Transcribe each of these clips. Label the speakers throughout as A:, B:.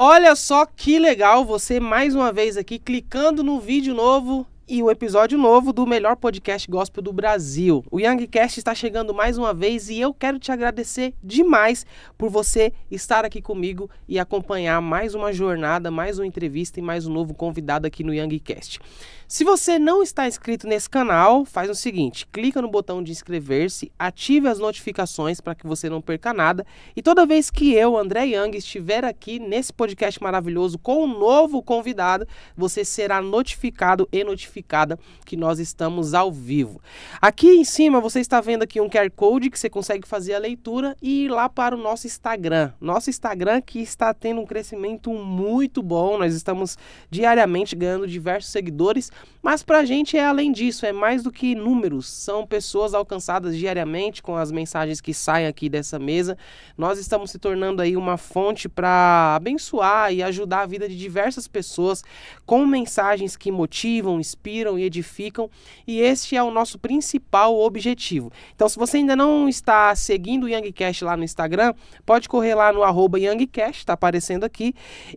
A: Olha só que legal você mais uma vez aqui clicando no vídeo novo e o episódio novo do melhor podcast gospel do Brasil. O Youngcast está chegando mais uma vez e eu quero te agradecer demais por você estar aqui comigo e acompanhar mais uma jornada, mais uma entrevista e mais um novo convidado aqui no Youngcast. Se você não está inscrito nesse canal, faz o seguinte: clica no botão de inscrever-se, ative as notificações para que você não perca nada. E toda vez que eu, André Young, estiver aqui nesse podcast maravilhoso com um novo convidado, você será notificado e notificada que nós estamos ao vivo. Aqui em cima você está vendo aqui um QR Code que você consegue fazer a leitura e ir lá para o nosso Instagram. Nosso Instagram que está tendo um crescimento muito bom, nós estamos diariamente ganhando diversos seguidores mas para a gente é além disso, é mais do que números, são pessoas alcançadas diariamente com as mensagens que saem aqui dessa mesa. Nós estamos se tornando aí uma fonte para abençoar e ajudar a vida de diversas pessoas com mensagens que motivam, inspiram e edificam, e este é o nosso principal objetivo. Então, se você ainda não está seguindo o Youngcast lá no Instagram, pode correr lá no arroba Youngcast, está aparecendo aqui,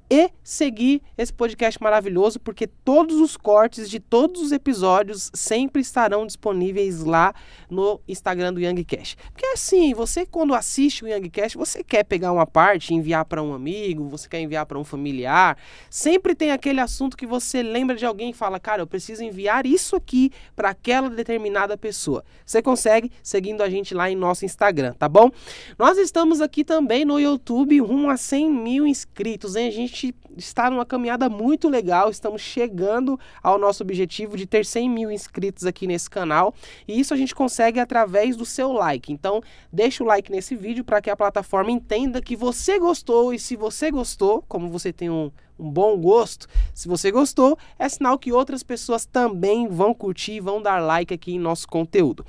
A: e seguir esse podcast maravilhoso, porque todos os cortes de todos os episódios sempre estarão disponíveis lá no Instagram do Young Cash. Porque é assim, você quando assiste o Young Cash, você quer pegar uma parte, enviar para um amigo, você quer enviar para um familiar, sempre tem aquele assunto que você lembra de alguém e fala: "Cara, eu preciso enviar isso aqui para aquela determinada pessoa". Você consegue seguindo a gente lá em nosso Instagram, tá bom? Nós estamos aqui também no YouTube rumo a 100 mil inscritos, hein? A gente está numa caminhada muito legal, estamos chegando ao nosso nosso objetivo de ter 100 mil inscritos aqui nesse canal. E isso a gente consegue através do seu like. Então, deixa o like nesse vídeo para que a plataforma entenda que você gostou. E se você gostou, como você tem um um bom gosto. Se você gostou, é sinal que outras pessoas também vão curtir, e vão dar like aqui em nosso conteúdo.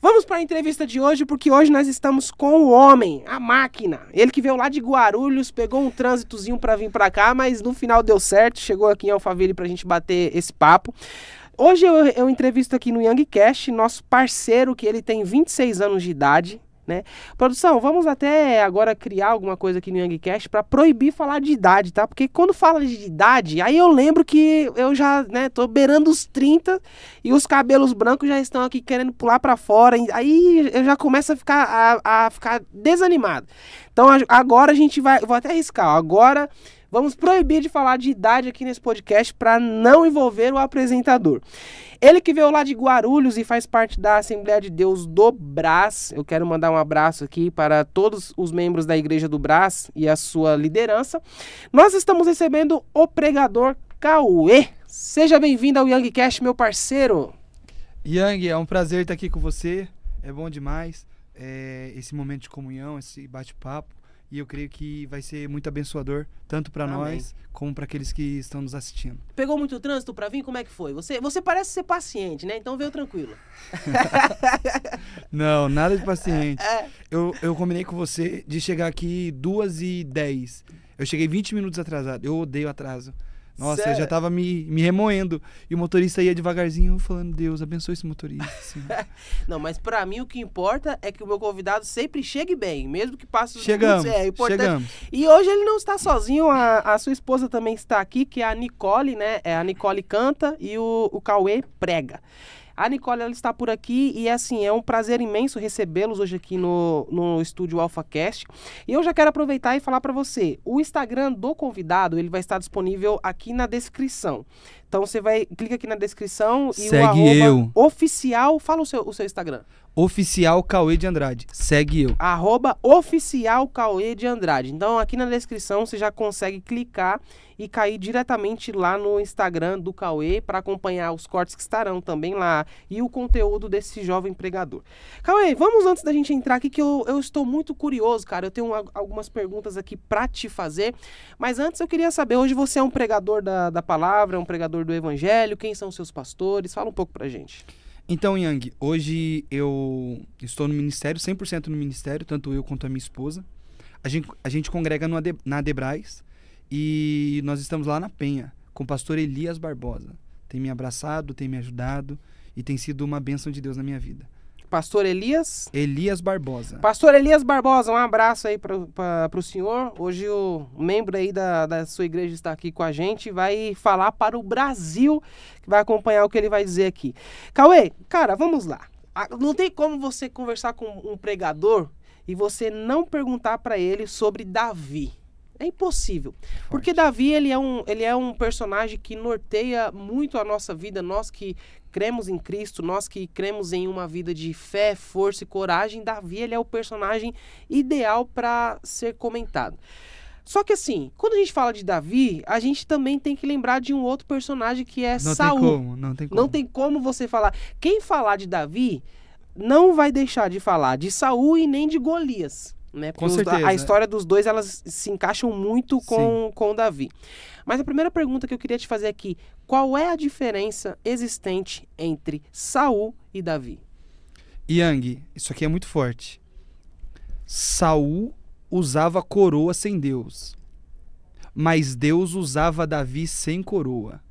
A: Vamos para a entrevista de hoje, porque hoje nós estamos com o homem, a máquina. Ele que veio lá de Guarulhos, pegou um trânsitozinho para vir para cá, mas no final deu certo, chegou aqui em Alphaville para a gente bater esse papo. Hoje eu, eu entrevisto aqui no Young Cash nosso parceiro que ele tem 26 anos de idade, né? Produção, vamos até agora criar alguma coisa aqui no Youngcast para proibir falar de idade, tá? Porque quando fala de idade, aí eu lembro que eu já, né, tô beirando os 30 e os cabelos brancos já estão aqui querendo pular para fora, aí eu já começo a ficar a, a ficar desanimado. Então agora a gente vai, vou até arriscar, agora Vamos proibir de falar de idade aqui nesse podcast para não envolver o apresentador. Ele que veio lá de Guarulhos e faz parte da Assembleia de Deus do Brás. Eu quero mandar um abraço aqui para todos os membros da Igreja do Brás e a sua liderança. Nós estamos recebendo o pregador Cauê. Seja bem-vindo ao Young Cash, meu parceiro.
B: Yang, é um prazer estar aqui com você. É bom demais é, esse momento de comunhão, esse bate-papo e eu creio que vai ser muito abençoador tanto para nós como para aqueles que estão nos assistindo.
A: Pegou muito trânsito para vir? Como é que foi? Você, você parece ser paciente, né? Então veio tranquilo.
B: Não, nada de paciente. É. Eu, eu combinei com você de chegar aqui duas e dez. Eu cheguei 20 minutos atrasado. Eu odeio atraso. Nossa, Sério? eu já tava me, me remoendo. E o motorista ia devagarzinho falando, Deus, abençoe esse motorista.
A: não, mas para mim o que importa é que o meu convidado sempre chegue bem, mesmo que passe os chegamos, É importante. Chegamos. E hoje ele não está sozinho, a, a sua esposa também está aqui, que é a Nicole, né? É, a Nicole canta e o, o Cauê prega. A ah, Nicole ela está por aqui e assim, é um prazer imenso recebê-los hoje aqui no, no estúdio AlphaCast. E eu já quero aproveitar e falar para você, o Instagram do convidado, ele vai estar disponível aqui na descrição. Então você vai, clica aqui na descrição e Segue o eu. oficial, fala o seu, o seu Instagram.
B: Oficial Cauê de Andrade. Segue eu.
A: Arroba Oficial Cauê de Andrade. Então aqui na descrição você já consegue clicar e cair diretamente lá no Instagram do Cauê para acompanhar os cortes que estarão também lá e o conteúdo desse jovem pregador. Cauê, vamos antes da gente entrar aqui que eu, eu estou muito curioso, cara. Eu tenho algumas perguntas aqui para te fazer, mas antes eu queria saber, hoje você é um pregador da, da palavra, um pregador do evangelho, quem são seus pastores? Fala um pouco pra gente.
B: Então, Yang, hoje eu estou no ministério, 100% no ministério, tanto eu quanto a minha esposa. A gente, a gente congrega no Ade, na Adebrais e nós estamos lá na Penha, com o pastor Elias Barbosa. Tem me abraçado, tem me ajudado e tem sido uma bênção de Deus na minha vida.
A: Pastor Elias?
B: Elias Barbosa.
A: Pastor Elias Barbosa, um abraço aí para o senhor. Hoje o membro aí da, da sua igreja está aqui com a gente vai falar para o Brasil, que vai acompanhar o que ele vai dizer aqui. Cauê, cara, vamos lá. Não tem como você conversar com um pregador e você não perguntar para ele sobre Davi. É impossível. Porque Davi, ele é, um, ele é um personagem que norteia muito a nossa vida, nós que cremos em Cristo, nós que cremos em uma vida de fé, força e coragem, Davi ele é o personagem ideal para ser comentado. Só que assim, quando a gente fala de Davi, a gente também tem que lembrar de um outro personagem que é não Saul. Tem como, não tem como. Não tem como você falar. Quem falar de Davi não vai deixar de falar de Saul e nem de Golias. Né? Porque com certeza, os, a, a história dos dois elas se encaixam muito com, Sim. com Davi. Mas a primeira pergunta que eu queria te fazer aqui, qual é a diferença existente entre Saul e Davi?
B: Yang, isso aqui é muito forte. Saul usava coroa sem Deus, mas Deus usava Davi sem coroa.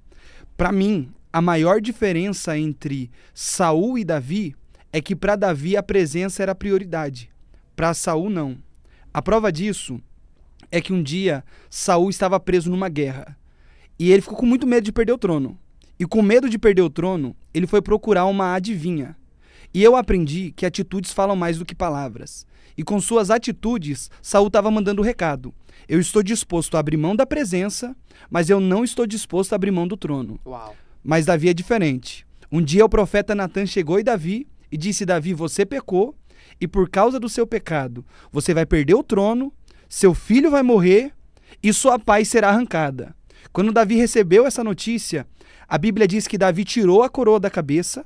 B: Para mim, a maior diferença entre Saul e Davi é que para Davi a presença era prioridade, para Saul não. A prova disso é que um dia Saul estava preso numa guerra. E ele ficou com muito medo de perder o trono. E com medo de perder o trono, ele foi procurar uma adivinha. E eu aprendi que atitudes falam mais do que palavras. E com suas atitudes, Saul estava mandando o recado. Eu estou disposto a abrir mão da presença, mas eu não estou disposto a abrir mão do trono. Uau. Mas Davi é diferente. Um dia o profeta Natan chegou e Davi e disse: Davi, você pecou, e por causa do seu pecado, você vai perder o trono seu filho vai morrer e sua paz será arrancada. Quando Davi recebeu essa notícia, a Bíblia diz que Davi tirou a coroa da cabeça,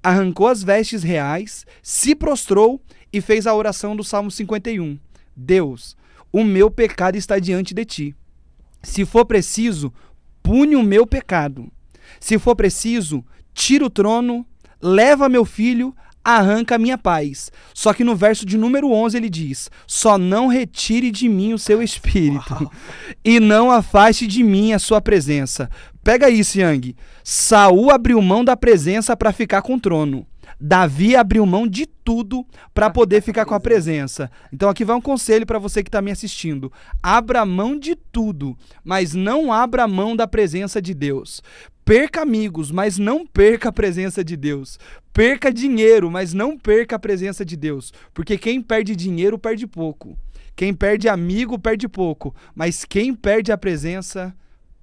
B: arrancou as vestes reais, se prostrou e fez a oração do Salmo 51. Deus, o meu pecado está diante de ti. Se for preciso, pune o meu pecado. Se for preciso, tira o trono, leva meu filho, arranca a minha paz. Só que no verso de número 11 ele diz: Só não retire de mim o seu espírito, Uau. e não afaste de mim a sua presença. Pega isso, Yang. Saul abriu mão da presença para ficar com o trono. Davi abriu mão de tudo para poder ficar com a presença. Então aqui vai um conselho para você que está me assistindo: abra mão de tudo, mas não abra mão da presença de Deus, Perca amigos, mas não perca a presença de Deus. Perca dinheiro, mas não perca a presença de Deus. Porque quem perde dinheiro perde pouco. Quem perde amigo perde pouco. Mas quem perde a presença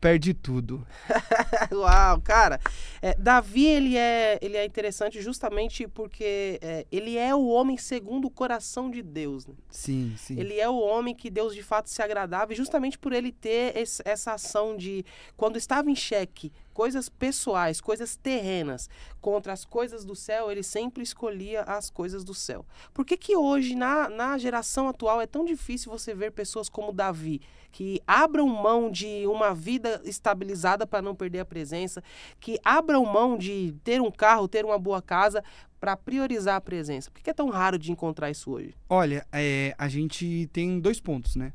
B: perde tudo.
A: Uau, cara. É, Davi, ele é, ele é interessante justamente porque é, ele é o homem segundo o coração de Deus. Né?
B: Sim, sim. Ele
A: é o homem que Deus de fato se agradava, e justamente por ele ter esse, essa ação de, quando estava em xeque, coisas pessoais, coisas terrenas, contra as coisas do céu, ele sempre escolhia as coisas do céu. Por que que hoje, na, na geração atual, é tão difícil você ver pessoas como Davi? que abram mão de uma vida estabilizada para não perder a presença, que abram mão de ter um carro, ter uma boa casa para priorizar a presença? Por que é tão raro de encontrar isso hoje?
B: Olha, é, a gente tem dois pontos, né?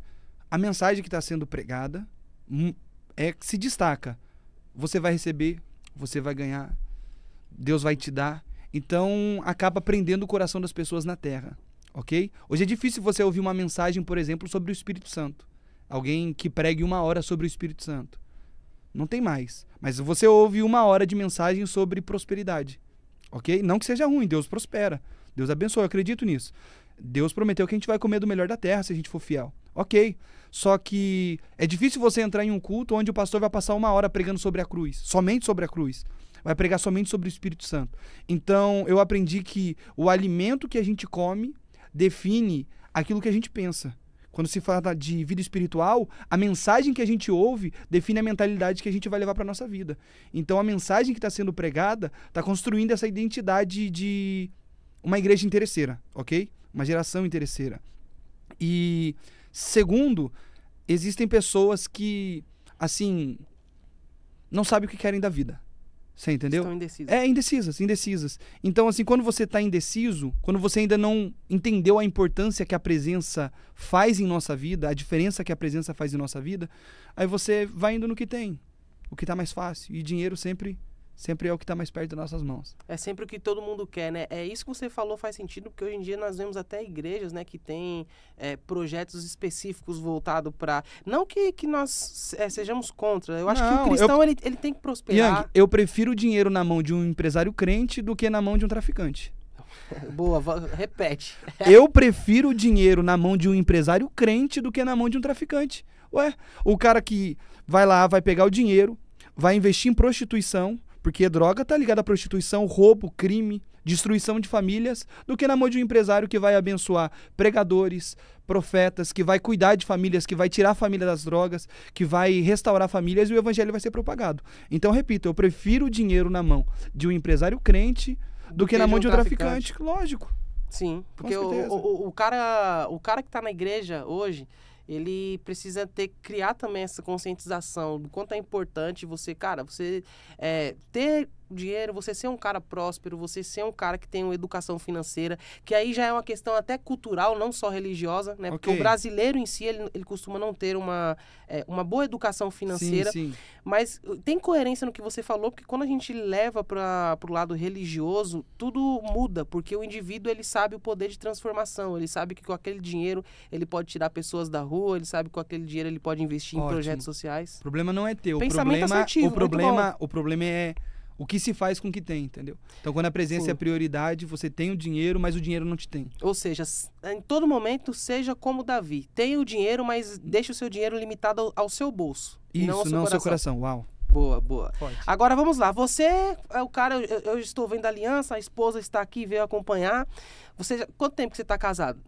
B: A mensagem que está sendo pregada hum, é que se destaca. Você vai receber, você vai ganhar, Deus vai te dar. Então acaba prendendo o coração das pessoas na terra, ok? Hoje é difícil você ouvir uma mensagem, por exemplo, sobre o Espírito Santo. Alguém que pregue uma hora sobre o Espírito Santo. Não tem mais. Mas você ouve uma hora de mensagem sobre prosperidade. Ok? Não que seja ruim, Deus prospera. Deus abençoa, eu acredito nisso. Deus prometeu que a gente vai comer do melhor da terra se a gente for fiel. Ok. Só que é difícil você entrar em um culto onde o pastor vai passar uma hora pregando sobre a cruz, somente sobre a cruz. Vai pregar somente sobre o Espírito Santo. Então eu aprendi que o alimento que a gente come define aquilo que a gente pensa. Quando se fala de vida espiritual, a mensagem que a gente ouve define a mentalidade que a gente vai levar para nossa vida. Então a mensagem que está sendo pregada está construindo essa identidade de uma igreja interesseira, ok? Uma geração interesseira. E segundo, existem pessoas que, assim, não sabem o que querem da vida. Você entendeu? Estão indecisas. É, indecisas, indecisas. Então, assim, quando você está indeciso, quando você ainda não entendeu a importância que a presença faz em nossa vida, a diferença que a presença faz em nossa vida, aí você vai indo no que tem, o que está mais fácil. E dinheiro sempre sempre é o que está mais perto das nossas mãos.
A: É sempre o que todo mundo quer, né? É isso que você falou faz sentido, porque hoje em dia nós vemos até igrejas, né, que têm é, projetos específicos voltados para... Não que, que nós é, sejamos contra, eu acho Não, que o cristão, eu... ele, ele tem que prosperar. Yang,
B: eu prefiro o dinheiro na mão de um empresário crente do que na mão de um traficante.
A: Boa, repete. eu
B: prefiro o dinheiro na mão de um empresário crente do que na mão de um traficante. Ué, o cara que vai lá, vai pegar o dinheiro, vai investir em prostituição, porque droga está ligada à prostituição, roubo, crime, destruição de famílias, do que na mão de um empresário que vai abençoar pregadores, profetas, que vai cuidar de famílias, que vai tirar a família das drogas, que vai restaurar famílias e o evangelho vai ser propagado. Então, repito, eu prefiro o dinheiro na mão de um empresário crente do, do que, que, na mão de um traficante.
A: traficante. Lógico. Sim, porque o, o, o, cara, o cara que está na igreja hoje, ele precisa ter criar também essa conscientização do quanto é importante você, cara, você é, ter dinheiro, você ser um cara próspero, você ser um cara que tem uma educação financeira, que aí já é uma questão até cultural, não só religiosa, né? Okay. Porque o brasileiro em si, ele, ele costuma não ter uma, é, uma boa educação financeira. Sim, sim. Mas uh, tem coerência no que você falou, porque quando a gente leva para o lado religioso, tudo muda, porque o indivíduo, ele sabe o poder de transformação, ele sabe que com aquele dinheiro ele pode tirar pessoas da rua, ele sabe que com aquele dinheiro ele pode investir Ótimo. em projetos sociais. O
B: problema não é teu, o problema, assertivo, o problema, o problema é o que se faz com o que tem, entendeu? Então, quando a presença é prioridade, você tem o dinheiro, mas o dinheiro não te
A: tem. Ou seja, em todo momento, seja como Davi. Tenha o dinheiro, mas deixe o seu dinheiro limitado ao, seu bolso. Isso, não ao seu, não coração. seu coração. Uau. Boa, boa. Pode. Agora vamos lá. Você é o cara, eu, eu, estou vendo a aliança, a esposa está aqui, veio acompanhar. Você, quanto tempo que você está casado?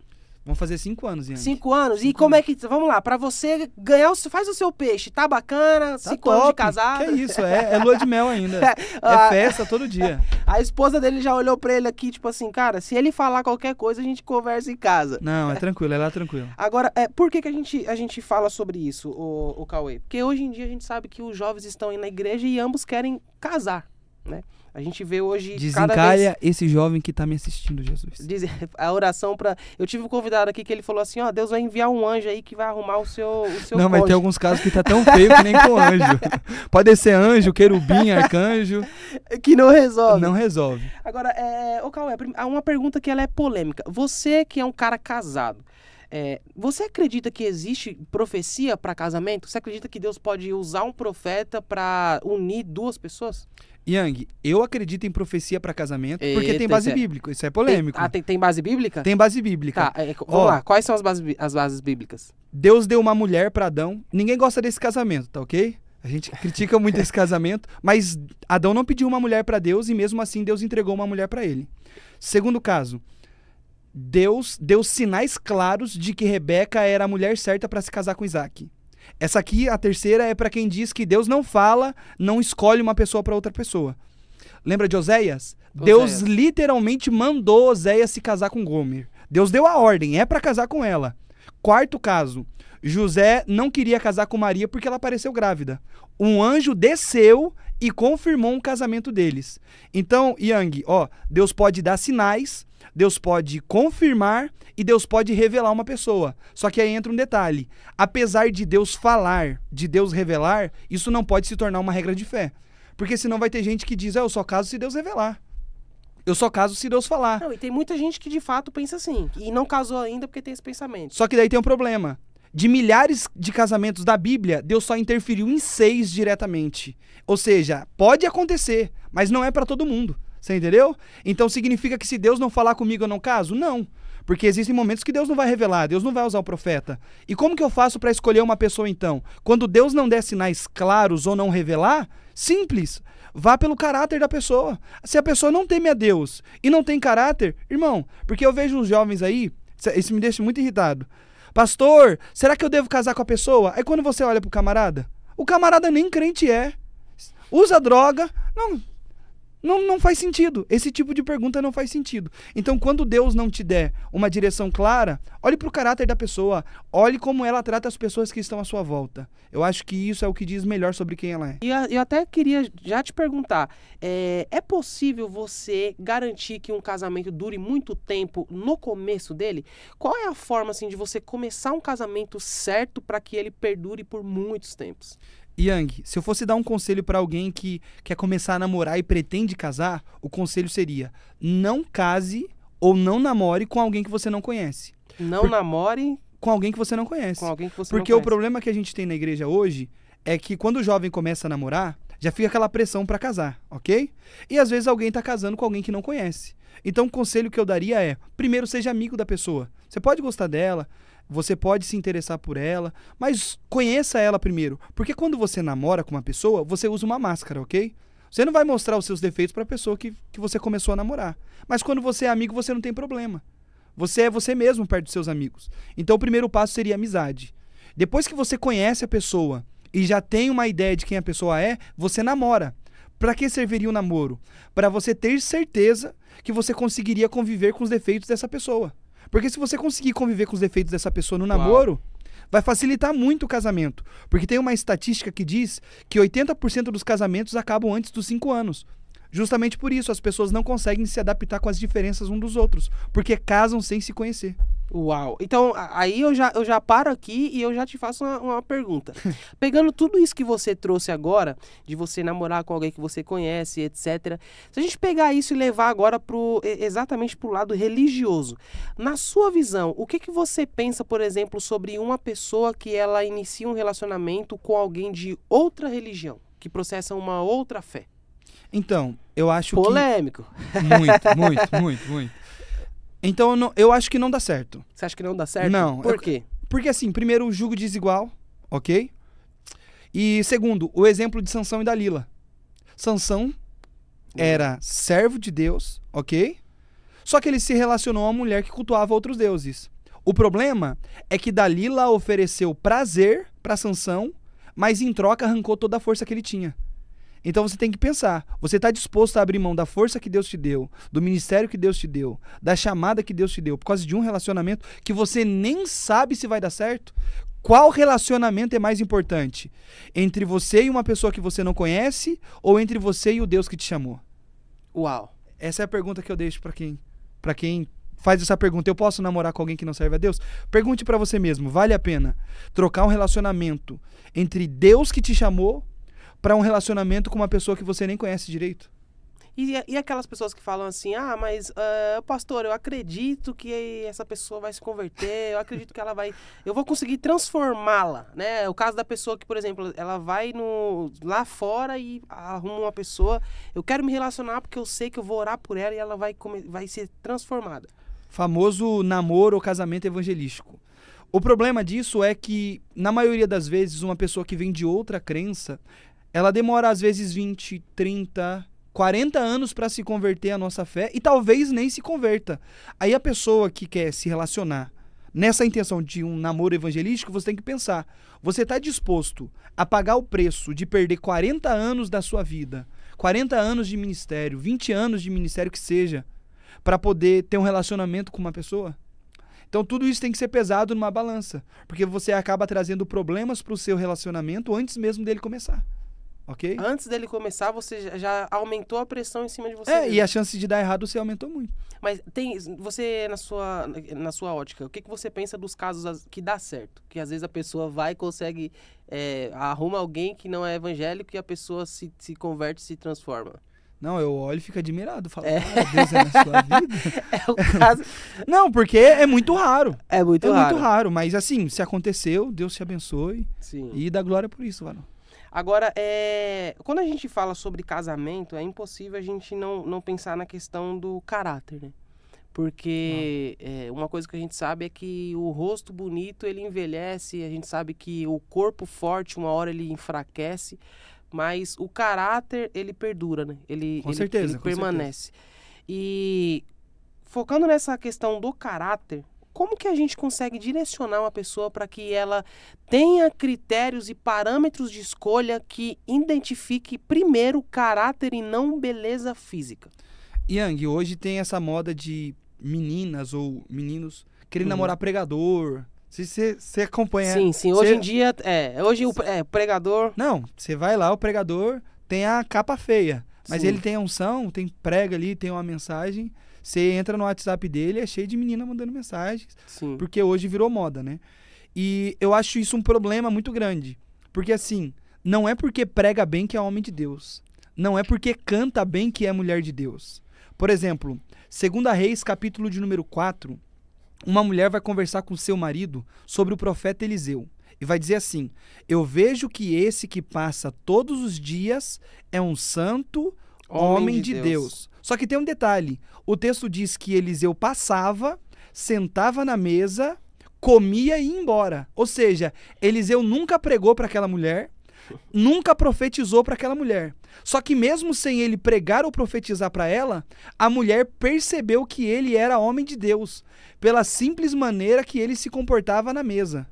A: Vamos fazer cinco anos, Ian. Cinco anos? Cinco e como é anos. é que. Vamos lá, para você ganhar, o, faz o seu peixe. Tá bacana? Tá cinco top. anos de casado. Que é isso, é, é lua de mel ainda. é, é festa todo dia. A esposa dele já olhou pra ele aqui, tipo assim, cara, se ele falar qualquer coisa, a gente conversa em casa. Não, é tranquilo, é lá tranquilo. Agora, é, por que, que a, gente, a gente fala sobre isso, o, o Cauê? Porque hoje em dia a gente sabe que os jovens estão aí na igreja e ambos querem casar, né? A gente vê hoje. Desencalha
B: vez... esse jovem que está me assistindo, Jesus.
A: Diz, a oração para. Eu tive um convidado aqui que ele falou assim: ó, Deus vai enviar um anjo aí que vai arrumar o seu. O seu Não, mas tem
B: alguns casos que tá tão feio que nem com anjo. Pode ser anjo, querubim, arcanjo. Que não resolve. Não resolve.
A: Agora, é, ô Cauê, uma pergunta que ela é polêmica. Você que é um cara casado, é, você acredita que existe profecia para casamento? Você acredita que Deus pode usar um profeta para unir duas pessoas?
B: Yang, eu acredito em profecia para casamento Eita, porque tem base é- bíblica. Isso é polêmico. Tem, ah, tem, tem, base bíblica? Tem base bíblica. Tá, é, vamos Ó, lá. Quais são as, base, as bases bíblicas? Deus deu uma mulher para Adão. Ninguém gosta desse casamento, tá ok? A gente critica muito esse casamento, mas Adão não pediu uma mulher para Deus e mesmo assim Deus entregou uma mulher para ele. Segundo caso, Deus deu sinais claros de que Rebeca era a mulher certa para se casar com Isaac. Essa aqui, a terceira, é para quem diz que Deus não fala, não escolhe uma pessoa para outra pessoa. Lembra de Oséias? Deus literalmente mandou Oséias se casar com Gomer. Deus deu a ordem, é para casar com ela. Quarto caso, José não queria casar com Maria porque ela apareceu grávida. Um anjo desceu e confirmou um casamento deles. Então, Yang, ó, Deus pode dar sinais, Deus pode confirmar e Deus pode revelar uma pessoa. Só que aí entra um detalhe: apesar de Deus falar, de Deus revelar, isso não pode se tornar uma regra de fé. Porque senão vai ter gente que diz: ah, eu só caso se Deus revelar. Eu só caso se Deus falar. Não, e tem muita gente que de fato
A: pensa assim. E não casou ainda porque tem esse pensamento. Só
B: que daí tem um problema. De milhares de casamentos da Bíblia, Deus só interferiu em seis diretamente. Ou seja, pode acontecer, mas não é para todo mundo. Você entendeu? Então significa que se Deus não falar comigo eu não caso? Não. Porque existem momentos que Deus não vai revelar, Deus não vai usar o profeta. E como que eu faço para escolher uma pessoa então? Quando Deus não der sinais claros ou não revelar, simples, vá pelo caráter da pessoa. Se a pessoa não teme a Deus e não tem caráter, irmão, porque eu vejo uns jovens aí, isso me deixa muito irritado. Pastor, será que eu devo casar com a pessoa? Aí quando você olha pro camarada, o camarada nem crente é. Usa droga, não, não, não faz sentido. Esse tipo de pergunta não faz sentido. Então, quando Deus não te der uma direção clara, olhe para o caráter da pessoa, olhe como ela trata as pessoas que estão à sua volta. Eu acho que isso é o que diz melhor sobre quem ela é.
A: E eu, eu até queria já te perguntar: é, é possível você garantir que um casamento dure muito tempo no começo dele? Qual é a forma assim, de você começar um casamento certo para que ele perdure por muitos tempos?
B: Yang, se eu fosse dar um conselho para alguém que quer começar a namorar e pretende casar, o conselho seria: não case ou não namore com alguém que você não conhece. Não Por... namore com alguém que você não conhece. Com alguém que você Porque não conhece. o problema que a gente tem na igreja hoje é que quando o jovem começa a namorar, já fica aquela pressão para casar, ok? E às vezes alguém tá casando com alguém que não conhece. Então o conselho que eu daria é: primeiro seja amigo da pessoa. Você pode gostar dela, você pode se interessar por ela, mas conheça ela primeiro. Porque quando você namora com uma pessoa, você usa uma máscara, ok? Você não vai mostrar os seus defeitos para a pessoa que, que você começou a namorar. Mas quando você é amigo, você não tem problema. Você é você mesmo perto dos seus amigos. Então o primeiro passo seria amizade. Depois que você conhece a pessoa e já tem uma ideia de quem a pessoa é, você namora. Para que serviria o um namoro? Para você ter certeza que você conseguiria conviver com os defeitos dessa pessoa. Porque se você conseguir conviver com os defeitos dessa pessoa no namoro, Uau. vai facilitar muito o casamento. Porque tem uma estatística que diz que 80% dos casamentos acabam antes dos 5 anos. Justamente por isso, as pessoas não conseguem se adaptar com as diferenças um dos outros, porque casam
A: sem se conhecer. Uau. Então, aí eu já, eu já paro aqui e eu já te faço uma, uma pergunta. Pegando tudo isso que você trouxe agora, de você namorar com alguém que você conhece, etc. Se a gente pegar isso e levar agora pro, exatamente para o lado religioso, na sua visão, o que, que você pensa, por exemplo, sobre uma pessoa que ela inicia um relacionamento com alguém de outra religião, que processa uma outra fé?
B: Então, eu acho Polêmico. que. Polêmico. Muito, muito, muito, muito. Então eu, não, eu acho que não dá certo. Você acha que não dá certo? Não. Por eu, quê? Porque assim, primeiro, o jugo desigual, ok? E segundo, o exemplo de Sansão e Dalila. Sansão é. era servo de Deus, ok? Só que ele se relacionou a uma mulher que cultuava outros deuses. O problema é que Dalila ofereceu prazer para Sansão, mas em troca arrancou toda a força que ele tinha. Então você tem que pensar. Você está disposto a abrir mão da força que Deus te deu, do ministério que Deus te deu, da chamada que Deus te deu, por causa de um relacionamento que você nem sabe se vai dar certo? Qual relacionamento é mais importante? Entre você e uma pessoa que você não conhece ou entre você e o Deus que te chamou? Uau. Essa é a pergunta que eu deixo para quem, para quem faz essa pergunta. Eu posso namorar com alguém que não serve a Deus? Pergunte para você mesmo, vale a pena trocar um relacionamento entre Deus que te chamou para um relacionamento com uma pessoa que você nem conhece direito.
A: E, e aquelas pessoas que falam assim, ah, mas uh, pastor, eu acredito que essa pessoa vai se converter, eu acredito que ela vai, eu vou conseguir transformá-la, né? O caso da pessoa que, por exemplo, ela vai no lá fora e arruma uma pessoa, eu quero me relacionar porque eu sei que eu vou orar por ela e ela vai vai ser transformada. Famoso
B: namoro ou casamento evangelístico. O problema disso é que, na maioria das vezes, uma pessoa que vem de outra crença, ela demora às vezes 20, 30, 40 anos para se converter à nossa fé e talvez nem se converta. Aí a pessoa que quer se relacionar nessa intenção de um namoro evangelístico, você tem que pensar: você está disposto a pagar o preço de perder 40 anos da sua vida, 40 anos de ministério, 20 anos de ministério que seja, para poder ter um relacionamento com uma pessoa? Então tudo isso tem que ser pesado numa balança, porque você acaba trazendo problemas para o seu relacionamento antes mesmo dele começar ok?
A: Antes dele começar, você já aumentou a pressão em cima de você. É, e a chance
B: de dar errado você aumentou muito.
A: Mas tem, você na sua, na sua ótica, o que, que você pensa dos casos que dá certo? Que às vezes a pessoa vai e consegue, é, arruma alguém que não é evangélico e a pessoa se, se converte, se transforma.
B: Não, eu olho e fico admirado. Falo, é. ah, Deus é na sua vida. É o caso. não, porque é muito raro. É muito é raro. É muito raro, mas assim, se aconteceu, Deus te abençoe. Sim. E dá glória por isso, Varão.
A: Agora, é, quando a gente fala sobre casamento, é impossível a gente não, não pensar na questão do caráter, né? Porque é, uma coisa que a gente sabe é que o rosto bonito ele envelhece, a gente sabe que o corpo forte uma hora ele enfraquece, mas o caráter ele perdura, né? Ele, com ele, certeza, ele permanece. Certeza. E focando nessa questão do caráter, como que a gente consegue direcionar uma pessoa para que ela tenha critérios e parâmetros de escolha que identifique primeiro caráter e não beleza física?
B: Yang, hoje tem essa moda de meninas ou meninos querer uhum. namorar pregador. Se você acompanha. Sim, sim. Hoje cê... em dia,
A: é. Hoje o é, pregador.
B: Não, você vai lá, o pregador tem a capa feia. Mas sim. ele tem a unção, tem prega ali, tem uma mensagem. Você entra no WhatsApp dele, é cheio de menina mandando mensagens. Sim. Porque hoje virou moda, né? E eu acho isso um problema muito grande. Porque assim, não é porque prega bem que é homem de Deus. Não é porque canta bem que é mulher de Deus. Por exemplo, 2 Reis, capítulo de número 4, uma mulher vai conversar com seu marido sobre o profeta Eliseu e vai dizer assim: Eu vejo que esse que passa todos os dias é um santo, Homem, Homem de, de Deus. Deus. Só que tem um detalhe: o texto diz que Eliseu passava, sentava na mesa, comia e ia embora. Ou seja, Eliseu nunca pregou para aquela mulher, nunca profetizou para aquela mulher. Só que mesmo sem ele pregar ou profetizar para ela, a mulher percebeu que ele era homem de Deus, pela simples maneira que ele se comportava na mesa.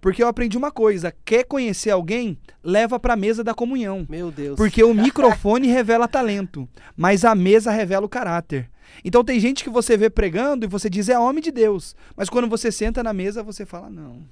B: Porque eu aprendi uma coisa: quer conhecer alguém, leva para a mesa da comunhão. Meu Deus. Porque o microfone revela talento, mas a mesa revela o caráter. Então tem gente que você vê pregando e você diz é homem de Deus, mas quando você senta na mesa você fala não,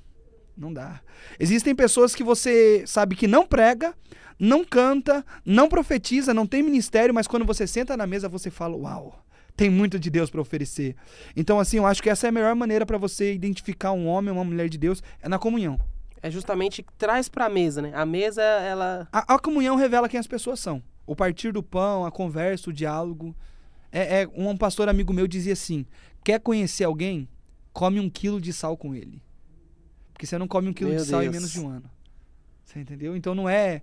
B: não dá. Existem pessoas que você sabe que não prega, não canta, não profetiza, não tem ministério, mas quando você senta na mesa você fala uau tem muito de Deus para oferecer. Então, assim, eu acho que essa é a melhor maneira para você identificar um homem ou uma mulher de Deus é na comunhão.
A: É justamente traz para a mesa, né? A mesa, ela.
B: A, a, comunhão revela quem as pessoas são. O partir do pão, a conversa, o diálogo. É, é um pastor amigo meu dizia assim: quer conhecer alguém? Come um quilo de sal com ele. Porque você não come um quilo meu de sal em menos de um ano. Você entendeu? Então não é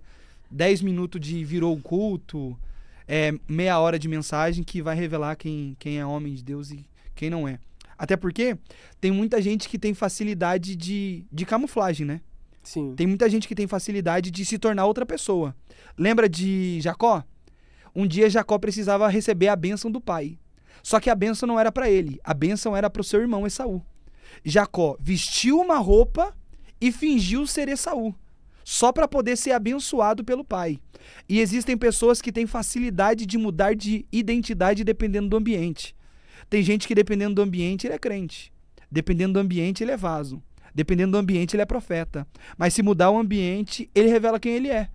B: 10 minutos de virou o culto é, meia hora de mensagem que vai revelar quem, quem é homem de Deus e quem não é. Até porque tem muita gente que tem facilidade de, de camuflagem, né? Sim. Tem muita gente que tem facilidade de se tornar outra pessoa. Lembra de Jacó? Um dia Jacó precisava receber a bênção do pai. Só que a bênção não era para ele, a bênção era para o seu irmão Esaú. Jacó vestiu uma roupa e fingiu ser Esaú só para poder ser abençoado pelo Pai. E existem pessoas que têm facilidade de mudar de identidade dependendo do ambiente. Tem gente que dependendo do ambiente ele é crente, dependendo do ambiente ele é vaso, dependendo do ambiente ele é profeta. Mas se mudar o ambiente, ele revela quem ele é.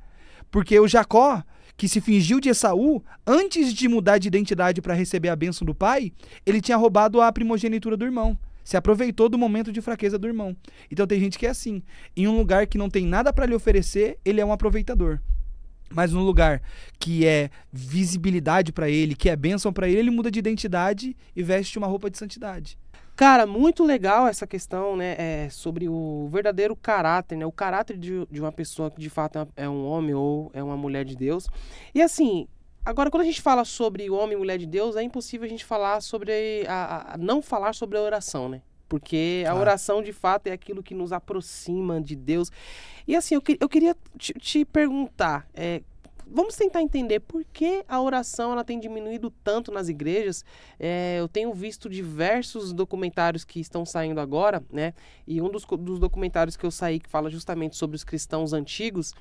B: Porque o Jacó, que se fingiu de Esaú, antes de mudar de identidade para receber a bênção do pai, ele tinha roubado a primogenitura do irmão se aproveitou do momento de fraqueza do irmão. Então tem gente que é assim. Em um lugar que não tem nada para lhe oferecer, ele é um aproveitador. Mas num lugar que é visibilidade para ele, que é bênção para ele, ele muda de identidade e veste uma roupa de santidade.
A: Cara, muito legal essa questão, né, é, sobre o verdadeiro caráter, né, o caráter de, de uma pessoa que de fato é, é um homem ou é uma mulher de Deus. E assim, Agora, quando a gente fala sobre homem e mulher de Deus, é impossível a gente falar sobre. A, a não falar sobre a oração, né? Porque a ah. oração, de fato, é aquilo que nos aproxima de Deus. E assim, eu, que, eu queria te, te perguntar. É, vamos tentar entender por que a oração ela tem diminuído tanto nas igrejas. É, eu tenho visto diversos documentários que estão saindo agora, né? E um dos, dos documentários que eu saí que fala justamente sobre os cristãos antigos,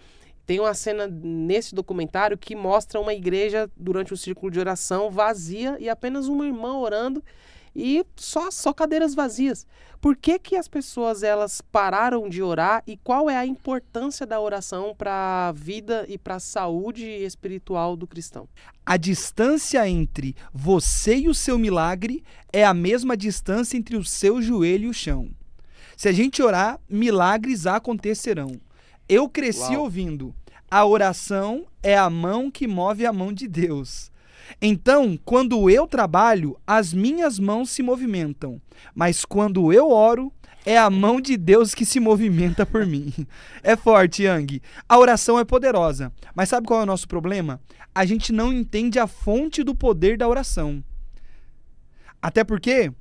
A: tem uma cena nesse documentário que mostra uma igreja durante o círculo de oração vazia e apenas uma irmã orando e só só cadeiras vazias. Por que, que as pessoas elas pararam de orar e qual é a importância da oração para a vida e para a saúde espiritual do cristão? A
B: distância entre você e o seu milagre é a mesma distância entre o seu joelho e o chão. Se a gente orar, milagres acontecerão. Eu cresci Uau. ouvindo. A oração é a mão que move a mão de Deus. Então, quando eu trabalho, as minhas mãos se movimentam. Mas quando eu oro, é a mão de Deus que se movimenta por mim. É forte, Yang. A oração é poderosa. Mas sabe qual é o nosso problema? A gente não entende a fonte do poder da oração. Até porque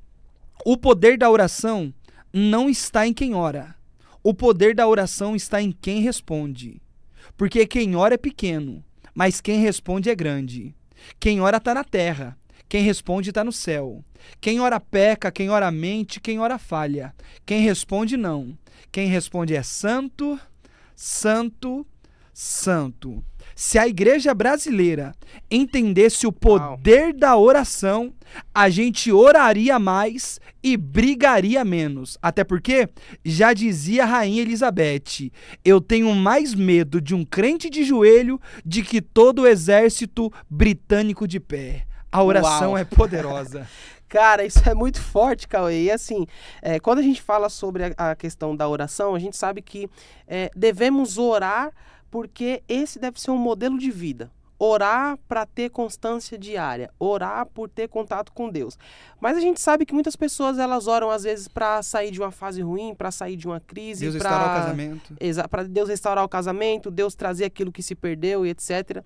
B: o poder da oração não está em quem ora, o poder da oração está em quem responde. Porque quem ora é pequeno, mas quem responde é grande. Quem ora está na terra, quem responde está no céu. Quem ora peca, quem ora mente, quem ora falha. Quem responde não. Quem responde é santo, santo, santo. Se a igreja brasileira entendesse o poder da oração, a gente oraria mais e brigaria menos. Até porque, já dizia a rainha Elizabeth, eu tenho mais medo de um crente de joelho de que todo o exército britânico de pé. A oração é
A: poderosa. Cara, isso é muito forte, Cauê. E assim, é, quando a gente fala sobre a, a, questão da oração, a gente sabe que é, devemos orar porque esse deve ser um modelo de vida. Orar para ter constância diária, orar por ter contato com Deus. Mas a gente sabe que muitas pessoas elas oram às vezes para sair de uma fase ruim, para sair de uma crise, Deus pra... restaurar o casamento. Exato, para Deus restaurar o casamento, Deus trazer aquilo que se perdeu e etc.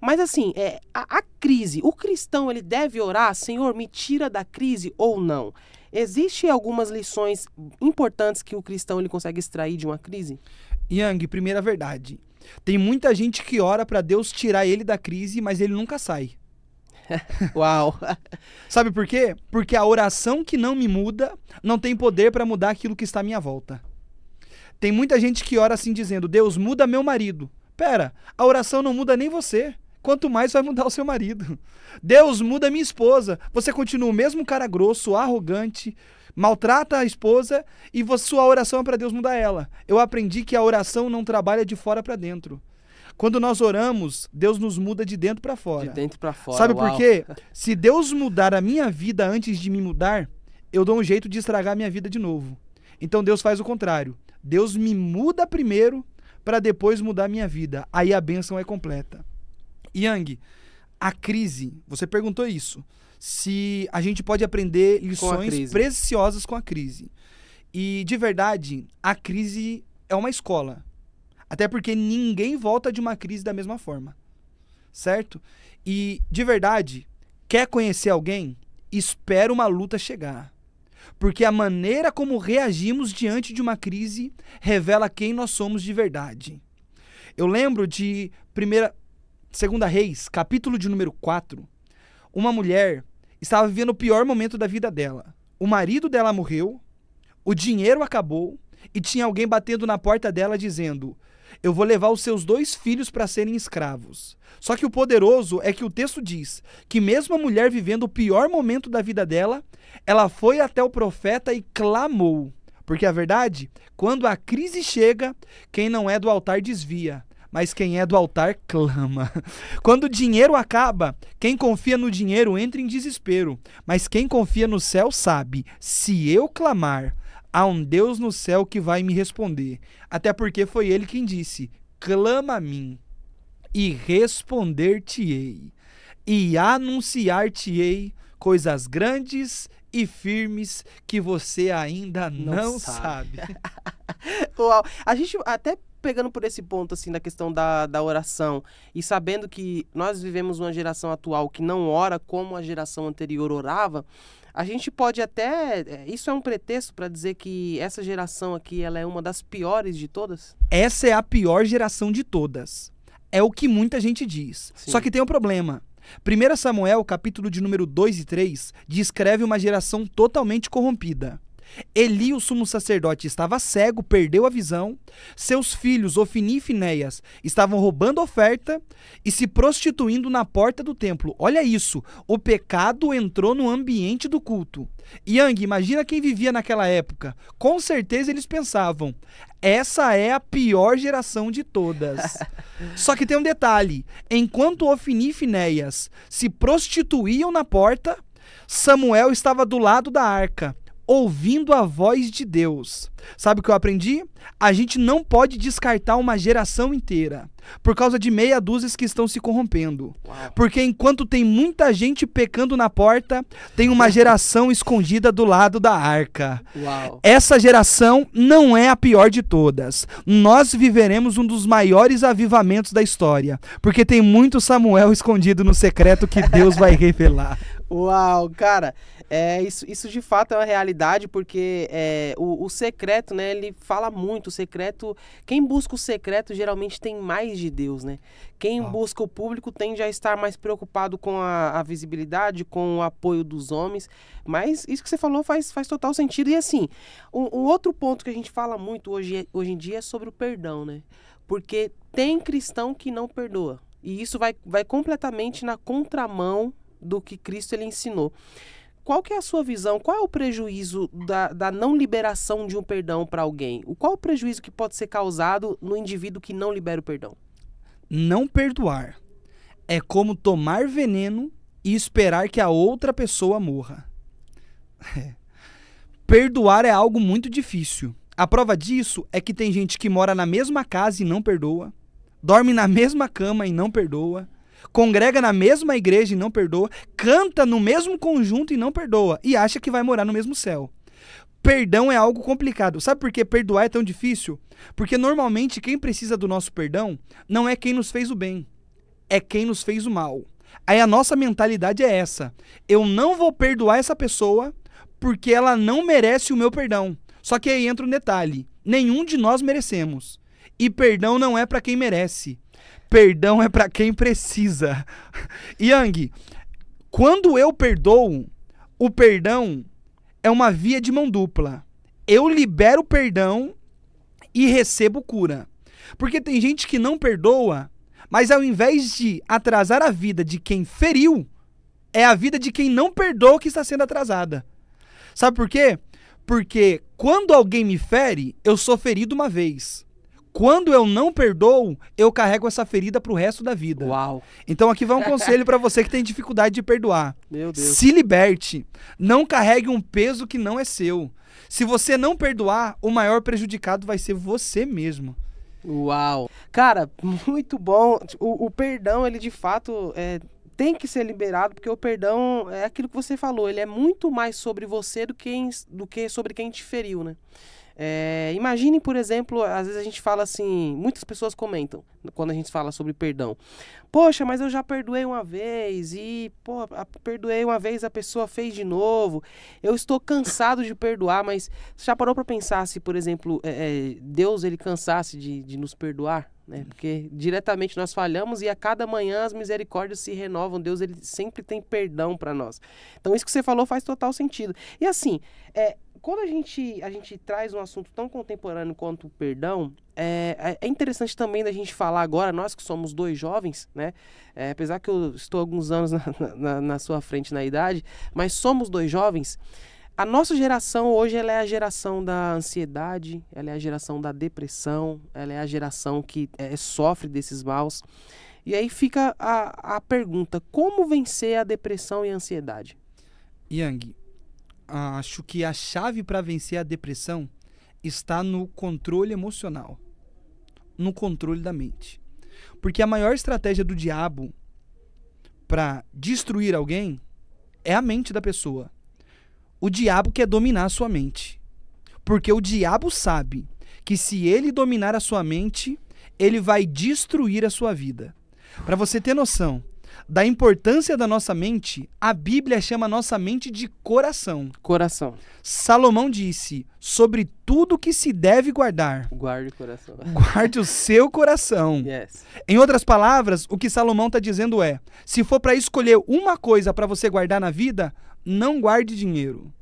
A: Mas assim, é, a, a, crise, o cristão ele deve orar, Senhor, me tira da crise ou não? Existem algumas lições importantes que o cristão ele consegue extrair de uma crise? Yang,
B: primeira verdade. Tem muita gente que ora para Deus tirar ele da crise, mas ele nunca sai. Uau! Sabe por quê? Porque a oração que não me muda não tem poder para mudar aquilo que está à minha volta. Tem muita gente que ora assim dizendo: Deus, muda meu marido. Pera, a oração não muda nem você quanto mais vai mudar o seu marido. Deus muda minha esposa. Você continua o mesmo cara grosso, arrogante, maltrata a esposa e sua oração é para Deus mudar ela. Eu aprendi que a oração não trabalha de fora para dentro. Quando nós oramos, Deus nos muda de dentro para fora. De dentro para fora. Sabe uau. por quê? Se Deus mudar a minha vida antes de me mudar, eu dou um jeito de estragar a minha vida de novo. Então Deus faz o contrário. Deus me muda primeiro para depois mudar a minha vida. Aí a bênção é completa. Yang, a crise, você perguntou isso, se a gente pode aprender lições com preciosas com a crise. E, de verdade, a crise é uma escola. Até porque ninguém volta de uma crise da mesma forma. Certo? E, de verdade, quer conhecer alguém? Espera uma luta chegar. Porque a maneira como reagimos diante de uma crise revela quem nós somos de verdade. Eu lembro de primeira Segunda Reis, capítulo de número 4, uma mulher estava vivendo o pior momento da vida dela. O marido dela morreu, o dinheiro acabou e tinha alguém batendo na porta dela dizendo: Eu vou levar os seus dois filhos para serem escravos. Só que o poderoso é que o texto diz que, mesmo a mulher vivendo o pior momento da vida dela, ela foi até o profeta e clamou. Porque a verdade, quando a crise chega, quem não é do altar desvia mas quem é do altar clama. Quando o dinheiro acaba, quem confia no dinheiro entra em desespero, mas quem confia no céu sabe: se eu clamar, há um Deus no céu que vai me responder. Até porque foi ele quem disse: clama a mim e responder-te-ei, e anunciar-te-ei coisas grandes e firmes que
A: você ainda não, não sabe. sabe. Uau, a gente até pegando por esse ponto, assim, da questão da, da oração e sabendo que nós vivemos uma geração atual que não ora como a geração anterior orava, a gente pode até. É, isso é um pretexto para dizer que essa geração aqui ela é uma das piores de todas?
B: Essa é a pior geração de todas. É o que muita gente diz. Sim. Só que tem um problema. 1 Samuel, capítulo de número 2 e 3, descreve uma geração totalmente corrompida. Eli, o sumo sacerdote, estava cego, perdeu a visão. Seus filhos, Ofini e Finéias, estavam roubando oferta e se prostituindo na porta do templo. Olha isso, o pecado entrou no ambiente do culto. Yang, imagina quem vivia naquela época. Com certeza eles pensavam: essa é a pior geração de todas. Só que tem um detalhe: enquanto Ofni e Finéias se prostituíam na porta, Samuel estava do lado da arca ouvindo a voz de Deus. Sabe o que eu aprendi? A gente não pode descartar uma geração inteira por causa de meia dúzia que estão se corrompendo. Porque enquanto tem muita gente pecando na porta, tem uma geração escondida do lado da arca. Essa geração não é a pior de todas. Nós viveremos um dos maiores avivamentos da história, porque tem muito Samuel escondido no secreto que Deus vai revelar.
A: Uau, cara. É, isso, isso de fato é uma realidade, porque é, o, o, secreto, né, ele fala muito. O secreto, quem busca o secreto geralmente tem mais de Deus, né? Quem ah. busca o público tende a estar mais preocupado com a, a, visibilidade, com o apoio dos homens. Mas isso que você falou faz, faz total sentido. E assim, um, um outro ponto que a gente fala muito hoje, hoje em dia é sobre o perdão, né? Porque tem cristão que não perdoa. E isso vai, vai completamente na contramão do que Cristo ele ensinou qual que é a sua visão? Qual é o prejuízo da, da não liberação de um perdão para alguém? O qual é o prejuízo que pode ser causado no indivíduo que não libera o perdão?
B: Não perdoar é como tomar veneno e esperar que a outra pessoa morra. É. Perdoar é algo muito difícil. A prova disso é que tem gente que mora na mesma casa e não perdoa, dorme na mesma cama e não perdoa, congrega na mesma igreja e não perdoa, canta no mesmo conjunto e não perdoa, e acha que vai morar no mesmo céu. Perdão é algo complicado. Sabe por que perdoar é tão difícil? Porque normalmente quem precisa do nosso perdão não é quem nos fez o bem, é quem nos fez o mal. Aí a nossa mentalidade é essa: eu não vou perdoar essa pessoa porque ela não merece o meu perdão. Só que aí entra um detalhe: nenhum de nós merecemos. E perdão não é para quem merece. Perdão é para quem precisa. Yang, quando eu perdoo, o perdão é uma via de mão dupla. Eu libero perdão e recebo cura. Porque tem gente que não perdoa, mas ao invés de atrasar a vida de quem feriu, é a vida de quem não perdoa que está sendo atrasada. Sabe por quê? Porque quando alguém me fere, eu sou ferido uma vez. Quando eu não perdoo, eu carrego essa ferida pro resto da vida. Uau. Então aqui vai um conselho para você que tem dificuldade de perdoar. Meu Deus. Se liberte. Não carregue um peso que não é seu. Se você não perdoar, o maior prejudicado vai ser você mesmo. Uau.
A: Cara, muito bom. O, o perdão, ele de fato é, tem que ser liberado, porque o perdão é aquilo que você falou, ele é muito mais sobre você do que, do que sobre quem te feriu, né? É, imagine, por exemplo, às vezes a gente fala assim, muitas pessoas comentam quando a gente fala sobre perdão. Poxa, mas eu já perdoei uma vez e, pô, a, perdoei uma vez, a pessoa fez de novo. Eu estou cansado de perdoar, mas já parou para pensar se, por exemplo, é, é, Deus ele cansasse de, de nos perdoar? Né? Porque diretamente nós falhamos e a cada manhã as misericórdias se renovam. Deus ele sempre tem perdão para nós. Então isso que você falou faz total sentido. E assim, é, quando a gente, a gente traz um assunto tão contemporâneo quanto o perdão, é, é, é interessante também da gente falar agora, nós que somos dois jovens, né? É, apesar que eu estou alguns anos na, na, na sua frente na idade, mas somos dois jovens. A nossa geração hoje ela é a geração da ansiedade, ela é a geração da depressão, ela é a geração que é, é sofre desses maus. E aí fica a, a pergunta: como vencer a depressão e a ansiedade? Yang, acho que a chave para
B: vencer a depressão está no controle emocional, no controle da mente. Porque a maior estratégia do diabo para destruir alguém é a mente da pessoa. O diabo quer dominar a sua mente. Porque o diabo sabe que se ele dominar a sua mente, ele vai destruir a sua vida. Para você ter noção, da importância da nossa mente, a Bíblia chama a nossa mente de coração. Coração. Salomão disse: sobre tudo que se deve guardar. Guarde o coração. Guarde o seu coração. Yes. Em outras palavras, o que Salomão está dizendo é: se for para escolher uma coisa para você guardar na vida, não guarde dinheiro.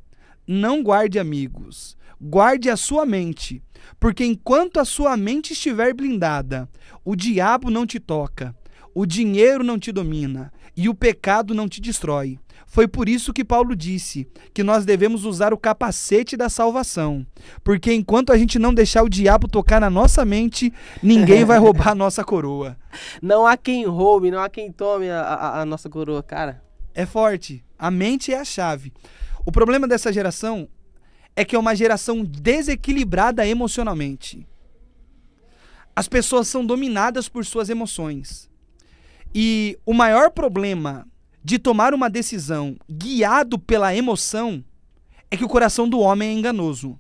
B: Não guarde amigos. Guarde a sua mente. Porque enquanto a sua mente estiver blindada, o diabo não te toca. O dinheiro não te domina e o pecado não te destrói. Foi por isso que Paulo disse que nós devemos usar o capacete da salvação, porque enquanto a gente não deixar o diabo tocar na nossa mente, ninguém vai roubar a nossa coroa.
A: Não há quem roube, não há quem tome a, a, a nossa coroa, cara.
B: É forte. A mente é a chave. O problema dessa geração é que é uma geração desequilibrada emocionalmente. As pessoas são dominadas por suas emoções. E o maior problema de tomar uma decisão guiado pela emoção é que o coração do homem é enganoso.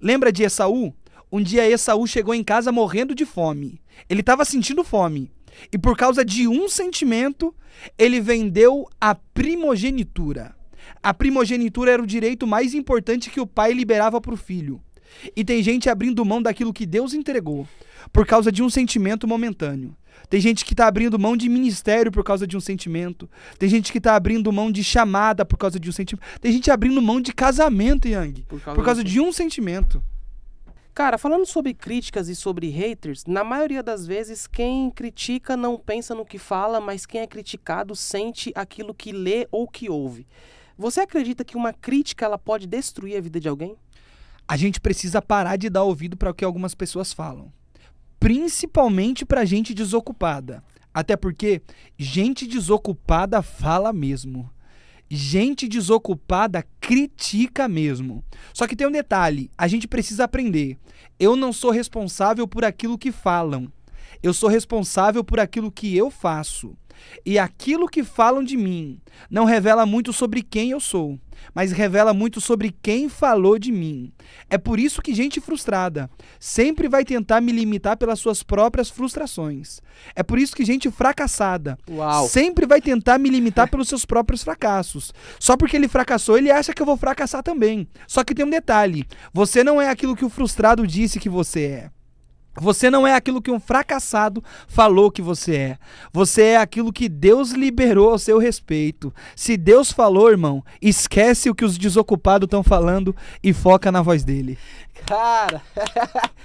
B: Lembra de Esaú? Um dia Esaú chegou em casa morrendo de fome. Ele estava sentindo fome. E por causa de um sentimento, ele vendeu a primogenitura. A primogenitura era o direito mais importante que o pai liberava para o filho. E tem gente abrindo mão daquilo que Deus entregou por causa de um sentimento momentâneo. Tem gente que está abrindo mão de ministério por causa de um sentimento. Tem gente que está abrindo mão de chamada por causa de um sentimento. Tem gente abrindo mão de casamento, Yang,
A: por causa, por causa de um sentimento. Cara, falando sobre críticas e sobre haters, na maioria das vezes quem critica não pensa no que fala, mas quem é criticado sente aquilo que lê ou que ouve. Você acredita que uma crítica ela pode destruir a vida de alguém?
B: A gente precisa parar de dar ouvido para o que algumas pessoas falam principalmente para gente desocupada. Até porque gente desocupada fala mesmo. Gente desocupada critica mesmo. Só que tem um detalhe: a gente precisa aprender. Eu não sou responsável por aquilo que falam. Eu sou responsável por aquilo que eu faço. E aquilo que falam de mim não revela muito sobre quem eu sou, mas revela muito sobre quem falou de mim. É por isso que gente frustrada sempre vai tentar me limitar pelas suas próprias frustrações. É por isso que gente fracassada Uau. sempre vai tentar me limitar pelos seus próprios fracassos. Só porque ele fracassou, ele acha que eu vou fracassar também. Só que tem um detalhe: você não é aquilo que o frustrado disse que você é. Você não é aquilo que um fracassado falou que você é. Você é aquilo que Deus liberou ao seu respeito. Se Deus falou, irmão, esquece o que os desocupados estão falando e foca
A: na voz dele. Cara,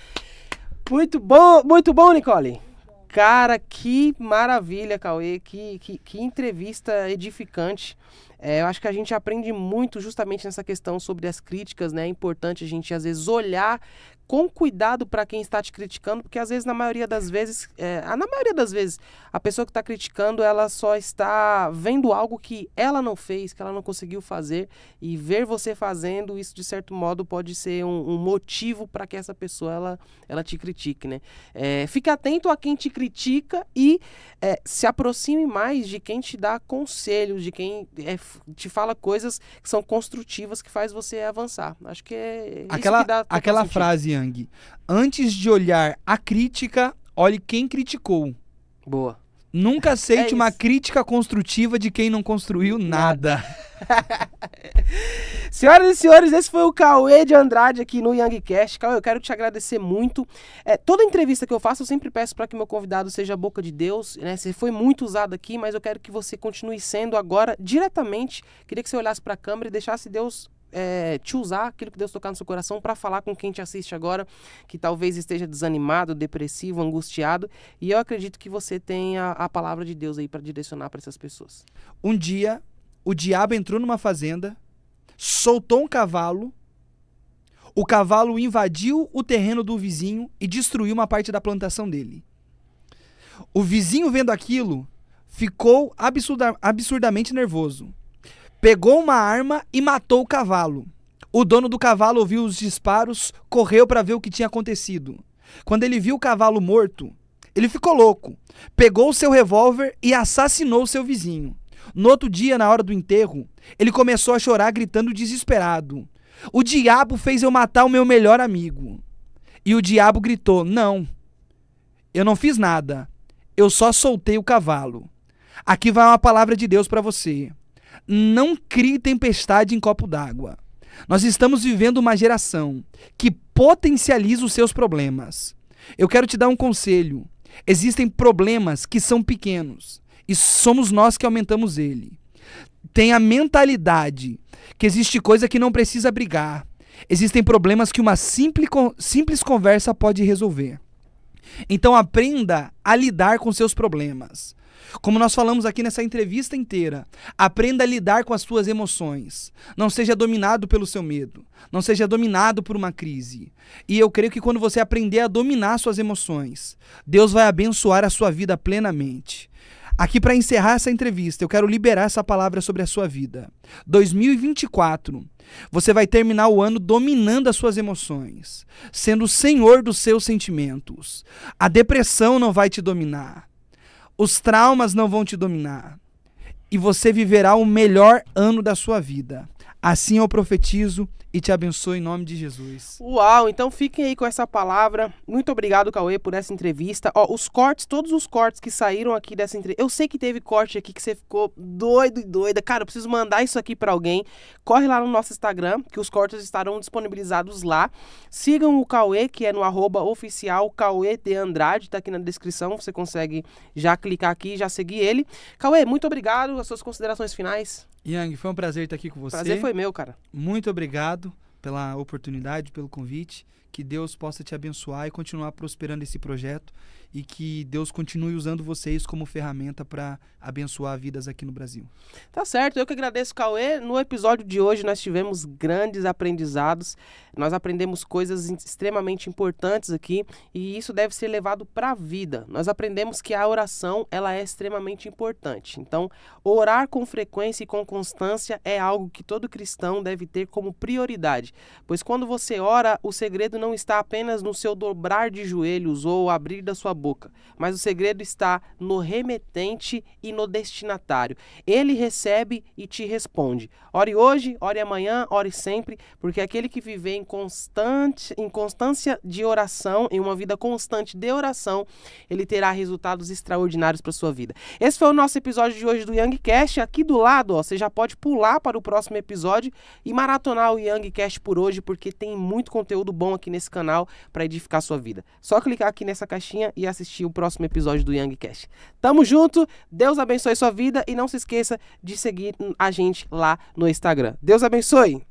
A: muito bom, muito bom, Nicole. Cara, que maravilha, Cauê, que, que, que entrevista edificante. É, eu acho que a gente aprende muito justamente nessa questão sobre as críticas, né? É importante a gente, às vezes, olhar com cuidado para quem está te criticando, porque às vezes, na maioria das vezes, é, na maioria das vezes, a pessoa que está criticando, ela só está vendo algo que ela não fez, que ela não conseguiu fazer, e ver você fazendo, isso de certo modo pode ser um, um motivo para que essa pessoa ela, ela te critique, né? É, fique atento a quem te critica e é, se aproxime mais de quem te dá conselhos, de quem é, te fala coisas que são construtivas, que faz você avançar. Acho que é aquela, isso que dá, aquela frase
B: Yang. Antes de olhar a crítica, olhe quem criticou. Boa. Nunca é aceite é uma crítica construtiva de quem não
A: construiu nada. nada. Senhoras e senhores, esse foi o Cauê de Andrade aqui no Youngcast. Cauê, eu quero te agradecer muito. É, toda entrevista que eu faço, eu sempre peço para que meu convidado seja a boca de Deus. Né? Você foi muito usado aqui, mas eu quero que você continue sendo agora diretamente. Queria que você olhasse para a câmera e deixasse Deus é, te usar aquilo que Deus tocar no seu coração para falar com quem te assiste agora, que talvez esteja desanimado, depressivo, angustiado. E eu acredito que você tenha a palavra de Deus aí para direcionar para essas pessoas. Um dia, o diabo entrou numa fazenda, soltou um cavalo.
B: O cavalo invadiu o terreno do vizinho e destruiu uma parte da plantação dele. O vizinho vendo aquilo ficou absurda absurdamente nervoso. Pegou uma arma e matou o cavalo. O dono do cavalo ouviu os disparos, correu para ver o que tinha acontecido. Quando ele viu o cavalo morto, ele ficou louco. Pegou o seu revólver e assassinou seu vizinho. No outro dia, na hora do enterro, ele começou a chorar gritando desesperado. O diabo fez eu matar o meu melhor amigo. E o diabo gritou: Não, eu não fiz nada. Eu só soltei o cavalo. Aqui vai uma palavra de Deus para você. Não crie tempestade em copo d'água. Nós estamos vivendo uma geração que potencializa os seus problemas. Eu quero te dar um conselho. Existem problemas que são pequenos e somos nós que aumentamos ele. Tem a mentalidade que existe coisa que não precisa brigar. Existem problemas que uma simples, simples conversa pode resolver. Então aprenda a lidar com seus problemas. Como nós falamos aqui nessa entrevista inteira, aprenda a lidar com as suas emoções. Não seja dominado pelo seu medo. Não seja dominado por uma crise. E eu creio que quando você aprender a dominar suas emoções, Deus vai abençoar a sua vida plenamente. Aqui para encerrar essa entrevista, eu quero liberar essa palavra sobre a sua vida. 2024, você vai terminar o ano dominando as suas emoções, sendo o senhor dos seus sentimentos. A depressão não vai te dominar. Os traumas não vão te dominar. E você viverá o melhor ano da sua vida. Assim eu profetizo e te abençoo em nome de Jesus.
A: Uau, então fiquem aí com essa palavra. Muito obrigado, Cauê, por essa entrevista. Ó, os cortes, todos os cortes que saíram aqui dessa entrevista. Eu sei que teve corte aqui que você ficou doido e doida. Cara, eu preciso mandar isso aqui para alguém. Corre lá no nosso Instagram, que os cortes estarão disponibilizados lá. Sigam o Cauê, que é no arroba oficial Cauê de Andrade, tá aqui na descrição. Você consegue já clicar aqui e já seguir ele. Cauê, muito obrigado. As suas considerações finais.
B: Yang, foi um prazer estar aqui com você. Prazer foi meu, cara. Muito obrigado pela oportunidade, pelo convite. Que Deus possa te abençoar e continuar prosperando esse projeto e que
A: Deus continue usando vocês como ferramenta para abençoar vidas aqui no Brasil. Tá certo, eu que agradeço, Cauê. No episódio de hoje nós tivemos grandes aprendizados, nós aprendemos coisas extremamente importantes aqui e isso deve ser levado para a vida. Nós aprendemos que a oração ela é extremamente importante. Então, orar com frequência e com constância é algo que todo cristão deve ter como prioridade. Pois quando você ora, o segredo não está apenas no seu dobrar de joelhos ou abrir da sua boca, mas o segredo está no remetente e no destinatário. Ele recebe e te responde. Ore hoje, ore amanhã, ore sempre, porque aquele que vive em constante em constância de oração, em uma vida constante de oração, ele terá resultados extraordinários para sua vida. Esse foi o nosso episódio de hoje do Young Cast. Aqui do lado, ó, você já pode pular para o próximo episódio e maratonar o Young Cast por hoje, porque tem muito conteúdo bom aqui nesse canal para edificar sua vida. Só clicar aqui nessa caixinha e assistir o próximo episódio do Young Cash. Tamo junto, Deus abençoe sua vida e não se esqueça de seguir a gente lá no Instagram. Deus abençoe!